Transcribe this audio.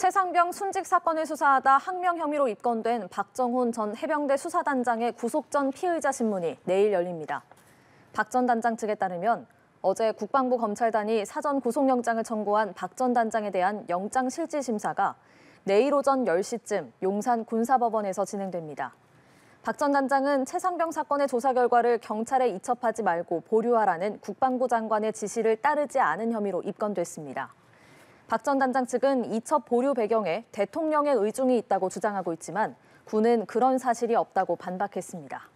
최상병 순직 사건을 수사하다 항명 혐의로 입건된 박정훈 전 해병대 수사단장의 구속 전 피의자 신문이 내일 열립니다. 박 전 단장 측에 따르면 어제 국방부 검찰단이 사전 구속영장을 청구한 박 전 단장에 대한 영장 실질 심사가 내일 오전 10시쯤 용산 군사법원에서 진행됩니다. 박 전 단장은 최상병 사건의 조사 결과를 경찰에 이첩하지 말고 보류하라는 국방부 장관의 지시를 따르지 않은 혐의로 입건됐습니다. 박전 단장 측은 이첩 보류 배경에 대통령의 의중이 있다고 주장하고 있지만 군은 그런 사실이 없다고 반박했습니다.